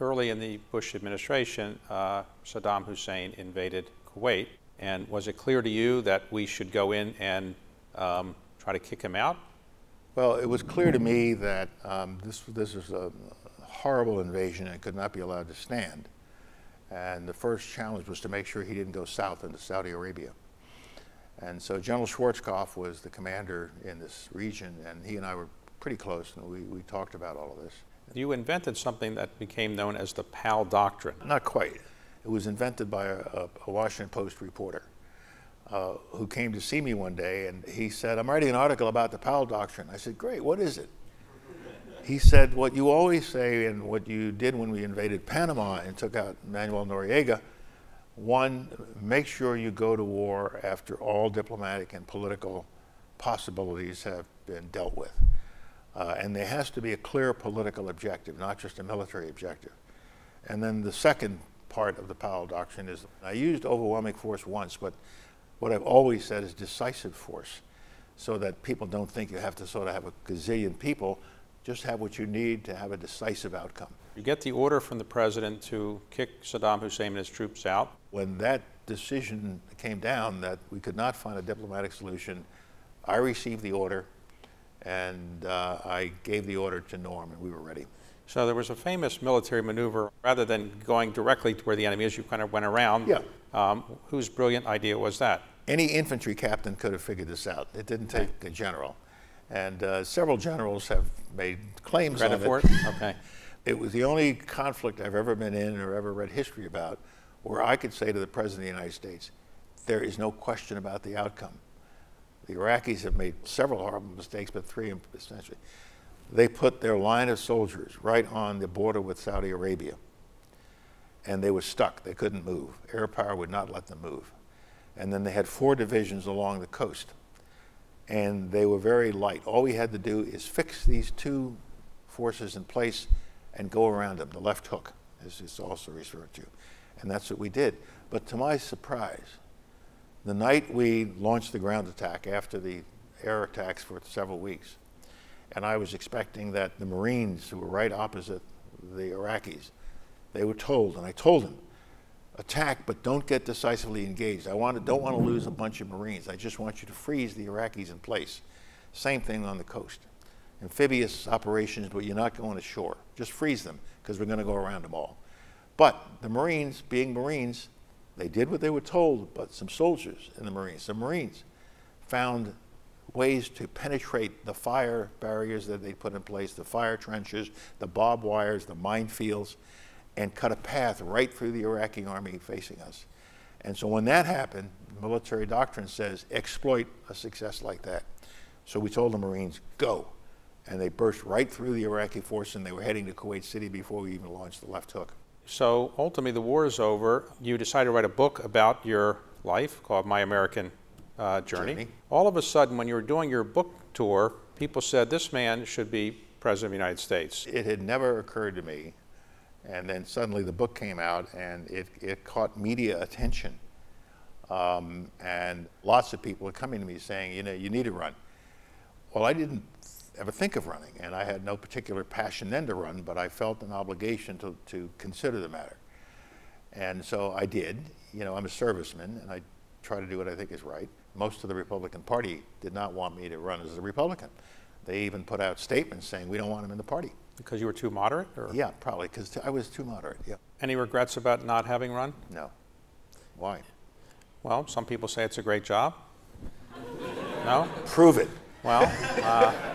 early in the Bush administration, uh, Saddam Hussein invaded Kuwait. And was it clear to you that we should go in and um, try to kick him out? Well, it was clear to me that um, this, this was a horrible invasion and could not be allowed to stand. And the first challenge was to make sure he didn't go south into Saudi Arabia. And so General Schwarzkopf was the commander in this region, and he and I were pretty close, and we, we talked about all of this. You invented something that became known as the PAL Doctrine. Not quite. It was invented by a, a Washington Post reporter uh, who came to see me one day and he said, I'm writing an article about the PAL Doctrine. I said, Great, what is it? he said, What you always say and what you did when we invaded Panama and took out Manuel Noriega one, make sure you go to war after all diplomatic and political possibilities have been dealt with. Uh, and there has to be a clear political objective, not just a military objective. And then the second part of the Powell Doctrine is I used overwhelming force once, but what I've always said is decisive force, so that people don't think you have to sort of have a gazillion people, just have what you need to have a decisive outcome. You get the order from the president to kick Saddam Hussein and his troops out. When that decision came down that we could not find a diplomatic solution, I received the order and uh, I gave the order to Norm, and we were ready. So there was a famous military maneuver. Rather than going directly to where the enemy is, you kind of went around. Yeah. Um, whose brilliant idea was that? Any infantry captain could have figured this out. It didn't take okay. a general. And uh, several generals have made claims Credit on it. it. Okay. It was the only conflict I've ever been in or ever read history about where I could say to the President of the United States, there is no question about the outcome. The Iraqis have made several horrible mistakes, but three essentially. They put their line of soldiers right on the border with Saudi Arabia, and they were stuck. They couldn't move. Air power would not let them move. And then they had four divisions along the coast, and they were very light. All we had to do is fix these two forces in place and go around them, the left hook, as it's also referred to. And that's what we did. But to my surprise, the night we launched the ground attack after the air attacks for several weeks. And I was expecting that the Marines, who were right opposite the Iraqis, they were told, and I told them, attack, but don't get decisively engaged. I want to, don't want to lose a bunch of Marines. I just want you to freeze the Iraqis in place. Same thing on the coast. Amphibious operations, but you're not going ashore. Just freeze them, because we're going to go around them all. But the Marines, being Marines, they did what they were told, but some soldiers in the Marines, some Marines, found ways to penetrate the fire barriers that they put in place, the fire trenches, the barbed wires, the minefields, and cut a path right through the Iraqi army facing us. And so when that happened, military doctrine says exploit a success like that. So we told the Marines, go. And they burst right through the Iraqi force and they were heading to Kuwait City before we even launched the left hook. So ultimately, the war is over. You decide to write a book about your life called My American uh, Journey. Journey. All of a sudden, when you were doing your book tour, people said this man should be president of the United States. It had never occurred to me. And then suddenly the book came out and it, it caught media attention. Um, and lots of people were coming to me saying, you know, you need to run. Well, I didn't ever think of running. And I had no particular passion then to run, but I felt an obligation to, to consider the matter. And so I did. You know, I'm a serviceman, and I try to do what I think is right. Most of the Republican Party did not want me to run as a Republican. They even put out statements saying, we don't want him in the party. Because you were too moderate? Or? Yeah, probably, because I was too moderate, yeah. Any regrets about not having run? No. Why? Well, some people say it's a great job. no? Prove it. Well, uh,